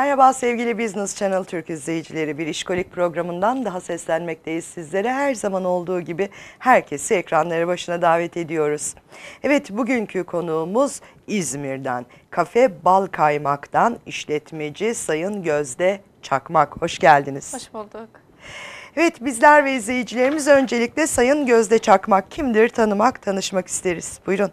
Merhaba sevgili Business Channel Türk izleyicileri. Bir işkolik programından daha seslenmekteyiz sizlere. Her zaman olduğu gibi herkesi ekranları başına davet ediyoruz. Evet bugünkü konuğumuz İzmir'den. Kafe Bal Kaymak'tan işletmeci Sayın Gözde Çakmak. Hoş geldiniz. Hoş bulduk. Evet bizler ve izleyicilerimiz öncelikle Sayın Gözde Çakmak kimdir tanımak, tanışmak isteriz. Buyurun.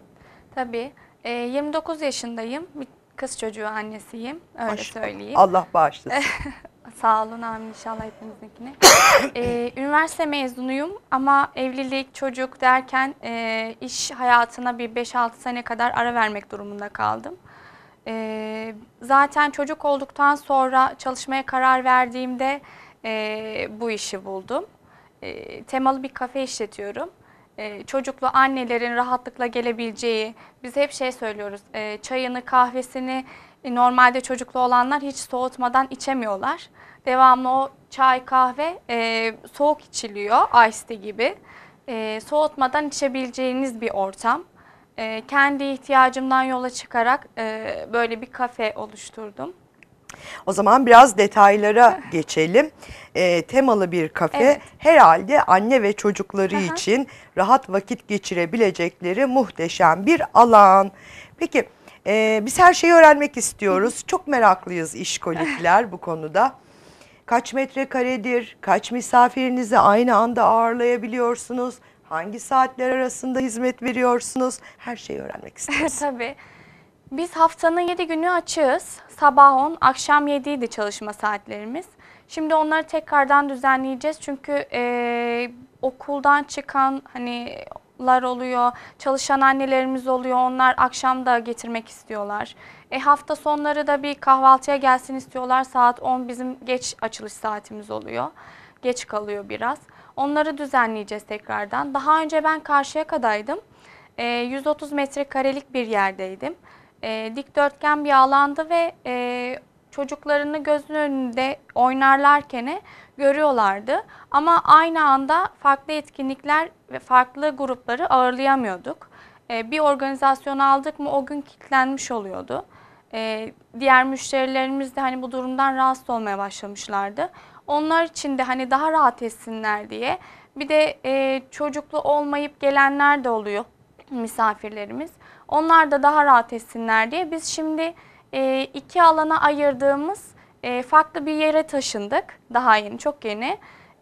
Tabii. 29 ee, yaşındayım. Kız çocuğu annesiyim. Öyle Maşallah. söyleyeyim. Allah bağışlasın. Sağ olun amin inşallah hepimizinkine. ee, üniversite mezunuyum ama evlilik, çocuk derken e, iş hayatına bir 5-6 sene kadar ara vermek durumunda kaldım. E, zaten çocuk olduktan sonra çalışmaya karar verdiğimde e, bu işi buldum. E, temalı bir kafe işletiyorum. Ee, çocuklu annelerin rahatlıkla gelebileceği, biz hep şey söylüyoruz, e, çayını, kahvesini e, normalde çocuklu olanlar hiç soğutmadan içemiyorlar. Devamlı o çay, kahve e, soğuk içiliyor, iced gibi. soğutmadan içebileceğiniz bir ortam. kendi ihtiyacımdan yola çıkarak böyle bir kafe oluşturdum. O zaman biraz detaylara geçelim. E, temalı bir kafe evet. herhalde anne ve çocukları Aha. için rahat vakit geçirebilecekleri muhteşem bir alan. Peki e, biz her şeyi öğrenmek istiyoruz. Çok meraklıyız işkolikler bu konuda kaç metrekaredir, kaç misafirinizi aynı anda ağırlayabiliyorsunuz, hangi saatler arasında hizmet veriyorsunuz her şeyi öğrenmek istiyoruz. Tabii. Biz haftanın 7 günü açığız. Sabah 10, akşam 7 idi çalışma saatlerimiz. Şimdi onları tekrardan düzenleyeceğiz çünkü e, okuldan çıkan hani lar oluyor, çalışan annelerimiz oluyor. Onlar akşam da getirmek istiyorlar. E, hafta sonları da bir kahvaltıya gelsin istiyorlar. Saat 10 bizim geç açılış saatimiz oluyor. Geç kalıyor biraz. Onları düzenleyeceğiz tekrardan. Daha önce ben karşıya kadaydım. E, 130 metrekarelik bir yerdeydim e, dikdörtgen bir alanda ve e, çocuklarını gözünün önünde oynarlarken görüyorlardı. Ama aynı anda farklı etkinlikler ve farklı grupları ağırlayamıyorduk. E, bir organizasyon aldık mı o gün kilitlenmiş oluyordu. E, diğer müşterilerimiz de hani bu durumdan rahatsız olmaya başlamışlardı. Onlar için de hani daha rahat etsinler diye. Bir de e, çocuklu olmayıp gelenler de oluyor misafirlerimiz. Onlar da daha rahat etsinler diye biz şimdi e, iki alana ayırdığımız e, farklı bir yere taşındık. Daha yeni, çok yeni.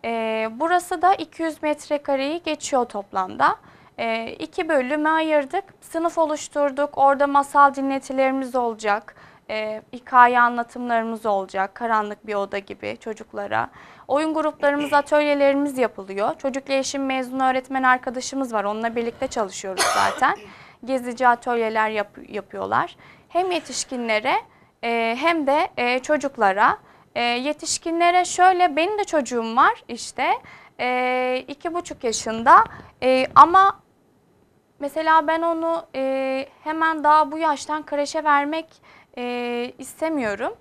E, burası da 200 metrekareyi geçiyor toplamda. E, iki bölüme ayırdık. Sınıf oluşturduk. Orada masal dinletilerimiz olacak. E, hikaye anlatımlarımız olacak. Karanlık bir oda gibi çocuklara. Oyun gruplarımız, atölyelerimiz yapılıyor. Çocuk gelişim mezunu öğretmen arkadaşımız var. Onunla birlikte çalışıyoruz zaten gezici atölyeler yap yapıyorlar. Hem yetişkinlere e, hem de e, çocuklara. E, yetişkinlere şöyle benim de çocuğum var işte e, iki buçuk yaşında e, ama mesela ben onu e, hemen daha bu yaştan kreşe vermek e, istemiyorum.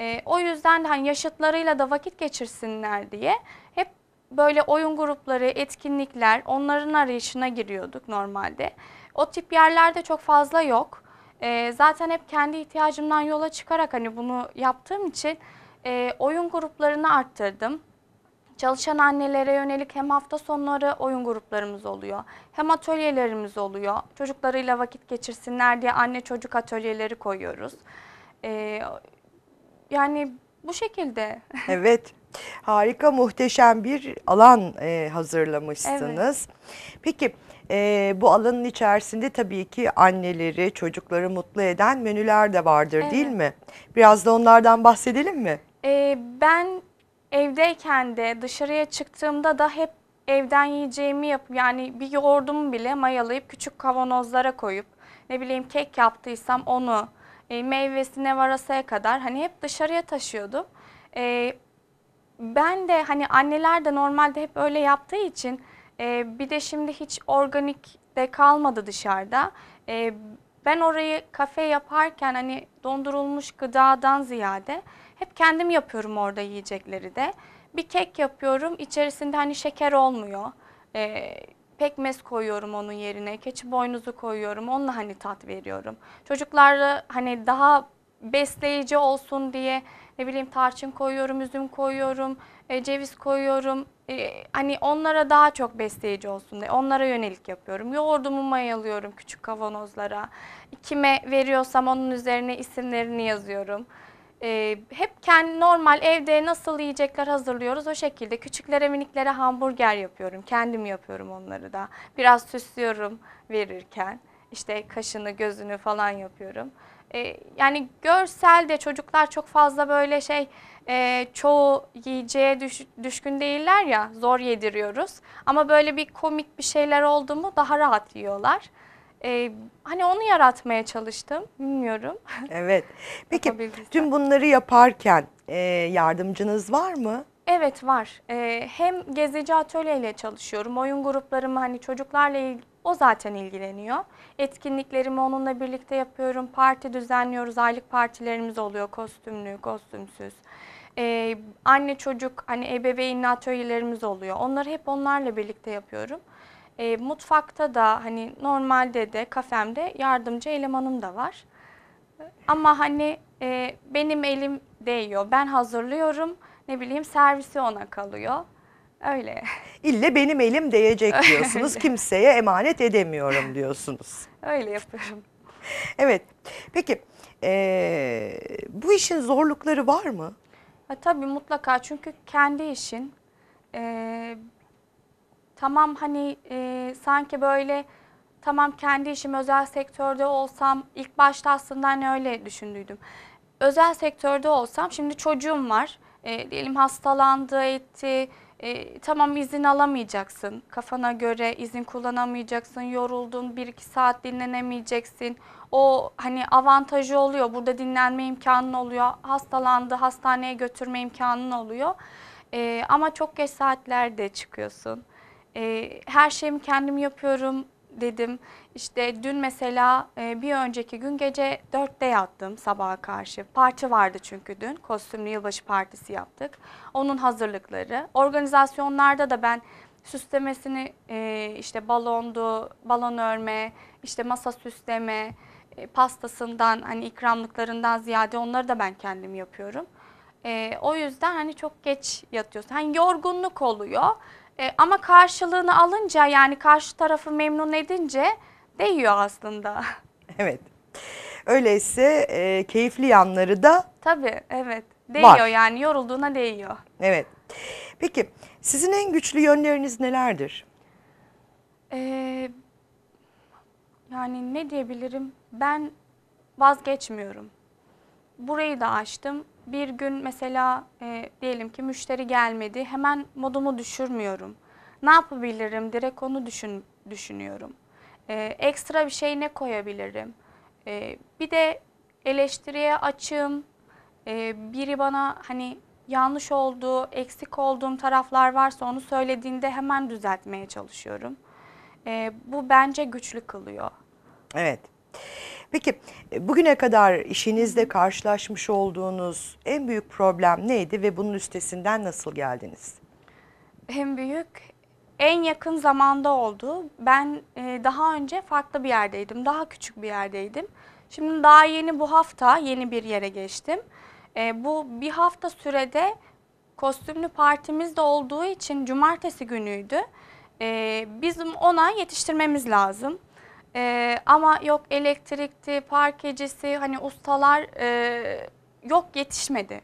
E, o yüzden de hani yaşıtlarıyla da vakit geçirsinler diye hep böyle oyun grupları, etkinlikler onların arayışına giriyorduk normalde. O tip yerlerde çok fazla yok. E, zaten hep kendi ihtiyacımdan yola çıkarak hani bunu yaptığım için e, oyun gruplarını arttırdım. Çalışan annelere yönelik hem hafta sonları oyun gruplarımız oluyor, hem atölyelerimiz oluyor. Çocuklarıyla vakit geçirsinler diye anne çocuk atölyeleri koyuyoruz. Ee, yani bu şekilde. Evet. Harika, muhteşem bir alan e, hazırlamışsınız. Evet. Peki e, bu alanın içerisinde tabii ki anneleri, çocukları mutlu eden menüler de vardır evet. değil mi? Biraz da onlardan bahsedelim mi? E, ben evdeyken de dışarıya çıktığımda da hep evden yiyeceğimi yap yani bir yoğurdumu bile mayalayıp küçük kavanozlara koyup ne bileyim kek yaptıysam onu e, meyvesine varasaya kadar hani hep dışarıya taşıyordum. E, ben de hani anneler de normalde hep öyle yaptığı için e, bir de şimdi hiç organik de kalmadı dışarıda. E, ben orayı kafe yaparken hani dondurulmuş gıdadan ziyade hep kendim yapıyorum orada yiyecekleri de. Bir kek yapıyorum içerisinde hani şeker olmuyor. E, pekmez koyuyorum onun yerine, keçi boynuzu koyuyorum, onunla hani tat veriyorum. Çocuklarla hani daha besleyici olsun diye ne bileyim tarçın koyuyorum, üzüm koyuyorum, e, ceviz koyuyorum. E, hani onlara daha çok besleyici olsun diye onlara yönelik yapıyorum. Yoğurdumu mayalıyorum küçük kavanozlara. Kime veriyorsam onun üzerine isimlerini yazıyorum. E, hep kendi normal evde nasıl yiyecekler hazırlıyoruz o şekilde. Küçüklere miniklere hamburger yapıyorum. Kendim yapıyorum onları da. Biraz süslüyorum verirken. İşte kaşını gözünü falan yapıyorum. E, yani görsel de çocuklar çok fazla böyle şey e, çoğu yiyeceğe düş, düşkün değiller ya zor yediriyoruz. Ama böyle bir komik bir şeyler oldu mu daha rahat yiyorlar. Ee, hani onu yaratmaya çalıştım. Bilmiyorum. Evet. Peki tüm bunları yaparken e, yardımcınız var mı? Evet var. Ee, hem gezici atölyeyle çalışıyorum. Oyun gruplarımı hani çocuklarla il, o zaten ilgileniyor. Etkinliklerimi onunla birlikte yapıyorum. Parti düzenliyoruz. Aylık partilerimiz oluyor. Kostümlü, kostümsüz. Ee, anne çocuk, hani ebeveynli atölyelerimiz oluyor. Onları hep onlarla birlikte yapıyorum. Ee, mutfakta da hani normalde de kafemde yardımcı elemanım da var. Ama hani e, benim elim değiyor. Ben hazırlıyorum. Ne bileyim servisi ona kalıyor. Öyle. İlle benim elim değecek diyorsunuz. Kimseye emanet edemiyorum diyorsunuz. Öyle yapıyorum. Evet. Peki e, bu işin zorlukları var mı? Ha, tabii mutlaka çünkü kendi işin. E, tamam hani e, sanki böyle tamam kendi işim özel sektörde olsam ilk başta aslında hani öyle düşündüydüm. Özel sektörde olsam şimdi çocuğum var. E, diyelim hastalandı etti e, tamam izin alamayacaksın. Kafana göre izin kullanamayacaksın. Yoruldun, bir iki saat dinlenemeyeceksin. O hani avantajı oluyor. Burada dinlenme imkanın oluyor. Hastalandı, hastaneye götürme imkanın oluyor. E, ama çok geç saatlerde çıkıyorsun. E, her şeyimi kendim yapıyorum dedim. İşte dün mesela e, bir önceki gün gece 4'te yattım sabaha karşı. Parti vardı çünkü dün. Kostümlü yılbaşı partisi yaptık. Onun hazırlıkları. Organizasyonlarda da ben süslemesini e, işte balondu, balon örme, işte masa süsleme, e, pastasından hani ikramlıklarından ziyade onları da ben kendim yapıyorum. O yüzden hani çok geç yatıyorsun. Hani yorgunluk oluyor. E, ama karşılığını alınca yani karşı tarafı memnun edince değiyor aslında. Evet. Öyleyse e, keyifli yanları da Tabii evet. Değiyor Var. yani yorulduğuna değiyor. evet. Peki sizin en güçlü yönleriniz nelerdir? Ee, yani ne diyebilirim? Ben vazgeçmiyorum. Burayı da açtım bir gün mesela e, diyelim ki müşteri gelmedi hemen modumu düşürmüyorum. Ne yapabilirim direkt onu düşün, düşünüyorum. E, ekstra bir şey ne koyabilirim? E, bir de eleştiriye açığım. E, biri bana hani yanlış olduğu, eksik olduğum taraflar varsa onu söylediğinde hemen düzeltmeye çalışıyorum. E, bu bence güçlü kılıyor. Evet. Peki e, bugüne kadar işinizde karşılaşmış olduğunuz en büyük problem neydi ve bunun üstesinden nasıl geldiniz? En büyük en yakın zamanda oldu. Ben e, daha önce farklı bir yerdeydim. Daha küçük bir yerdeydim. Şimdi daha yeni bu hafta yeni bir yere geçtim. E, bu bir hafta sürede kostümlü partimiz de olduğu için cumartesi günüydü. bizim ona yetiştirmemiz lazım. E, ama yok elektrikti, parkecisi hani ustalar e, yok yetişmedi.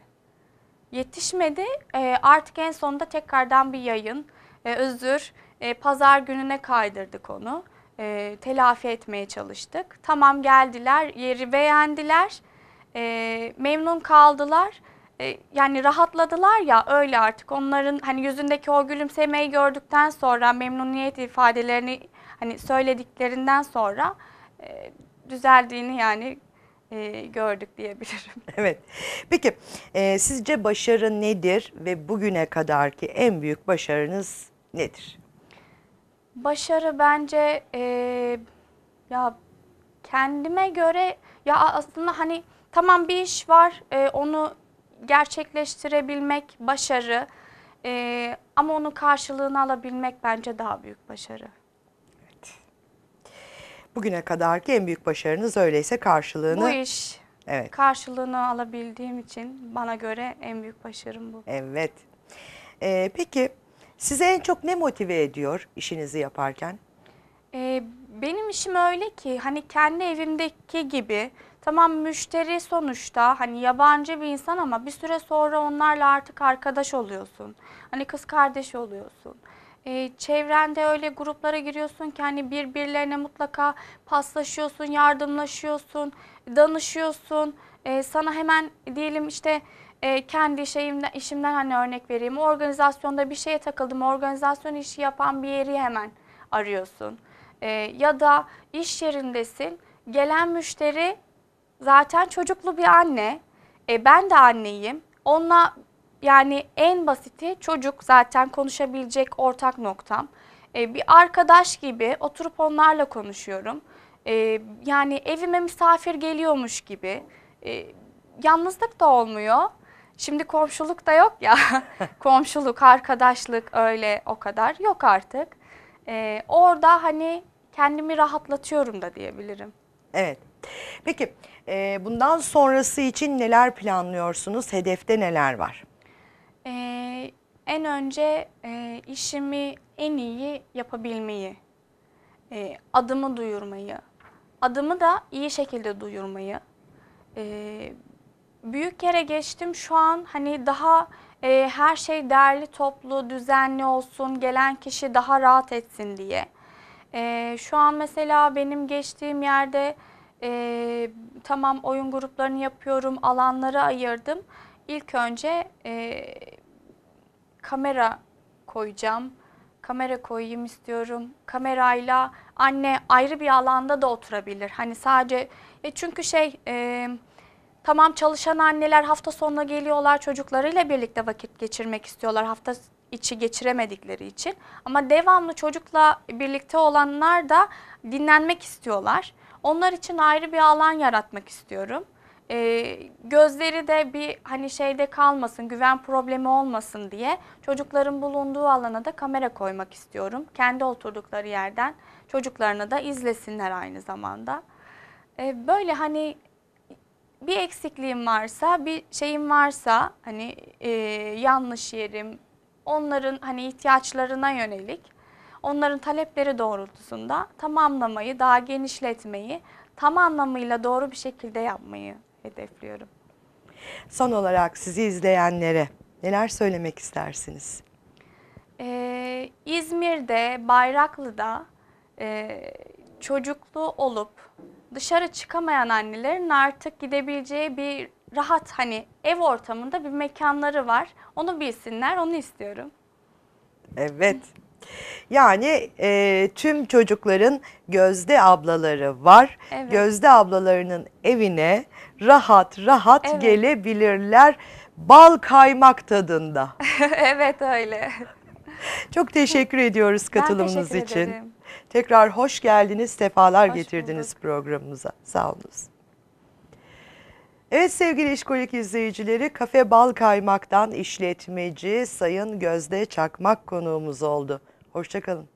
Yetişmedi e, artık en sonunda tekrardan bir yayın, e, özür, e, pazar gününe kaydırdık onu. E, telafi etmeye çalıştık. Tamam geldiler, yeri beğendiler, e, memnun kaldılar yani rahatladılar ya öyle artık onların hani yüzündeki o gülümsemeyi gördükten sonra memnuniyet ifadelerini hani söylediklerinden sonra e, düzeldiğini yani e, gördük diyebilirim. Evet. Peki e, sizce başarı nedir ve bugüne kadarki en büyük başarınız nedir? Başarı bence e, ya kendime göre ya aslında hani tamam bir iş var e, onu gerçekleştirebilmek başarı e, ama onun karşılığını alabilmek bence daha büyük başarı. Bugüne kadarki en büyük başarınız öyleyse karşılığını... Bu iş evet. karşılığını alabildiğim için bana göre en büyük başarım bu. Evet. Ee, peki size en çok ne motive ediyor işinizi yaparken? Ee, benim işim öyle ki hani kendi evimdeki gibi tamam müşteri sonuçta hani yabancı bir insan ama bir süre sonra onlarla artık arkadaş oluyorsun. Hani kız kardeş oluyorsun e, çevrende öyle gruplara giriyorsun ki hani birbirlerine mutlaka paslaşıyorsun, yardımlaşıyorsun, danışıyorsun. E, sana hemen diyelim işte e, kendi şeyimden, işimden hani örnek vereyim. organizasyonda bir şeye takıldım. Organizasyon işi yapan bir yeri hemen arıyorsun. E, ya da iş yerindesin. Gelen müşteri zaten çocuklu bir anne. E, ben de anneyim. Onunla yani en basiti çocuk zaten konuşabilecek ortak noktam. E, bir arkadaş gibi oturup onlarla konuşuyorum. E, yani evime misafir geliyormuş gibi. E, yalnızlık da olmuyor. Şimdi komşuluk da yok ya. komşuluk, arkadaşlık öyle o kadar yok artık. orada hani kendimi rahatlatıyorum da diyebilirim. Evet. Peki bundan sonrası için neler planlıyorsunuz? Hedefte neler var? Ee, en önce e, işimi en iyi yapabilmeyi, e, adımı duyurmayı, adımı da iyi şekilde duyurmayı. E, büyük yere geçtim şu an hani daha e, her şey değerli toplu, düzenli olsun, gelen kişi daha rahat etsin diye. E, şu an mesela benim geçtiğim yerde e, tamam oyun gruplarını yapıyorum, alanları ayırdım. İlk önce... E, kamera koyacağım. Kamera koyayım istiyorum. Kamerayla anne ayrı bir alanda da oturabilir. Hani sadece e çünkü şey e, tamam çalışan anneler hafta sonuna geliyorlar çocuklarıyla birlikte vakit geçirmek istiyorlar. Hafta içi geçiremedikleri için. Ama devamlı çocukla birlikte olanlar da dinlenmek istiyorlar. Onlar için ayrı bir alan yaratmak istiyorum. E, gözleri de bir hani şeyde kalmasın, güven problemi olmasın diye çocukların bulunduğu alana da kamera koymak istiyorum. Kendi oturdukları yerden çocuklarını da izlesinler aynı zamanda. E, böyle hani bir eksikliğim varsa, bir şeyim varsa hani e, yanlış yerim, onların hani ihtiyaçlarına yönelik onların talepleri doğrultusunda tamamlamayı, daha genişletmeyi, tam anlamıyla doğru bir şekilde yapmayı hedefliyorum. Son olarak sizi izleyenlere neler söylemek istersiniz? Ee, İzmir'de, Bayraklı'da e, çocuklu olup dışarı çıkamayan annelerin artık gidebileceği bir rahat hani ev ortamında bir mekanları var. Onu bilsinler, onu istiyorum. Evet. Yani e, tüm çocukların Gözde ablaları var. Evet. Gözde ablalarının evine rahat rahat evet. gelebilirler. Bal kaymak tadında. evet öyle. Çok teşekkür ediyoruz katılımınız teşekkür için. Ederim. Tekrar hoş geldiniz, sefalar hoş getirdiniz bulduk. programımıza. Sağ olunuz. Evet sevgili İşkolik izleyicileri Kafe Bal Kaymak'tan işletmeci Sayın Gözde Çakmak konuğumuz oldu. Hoşçakalın.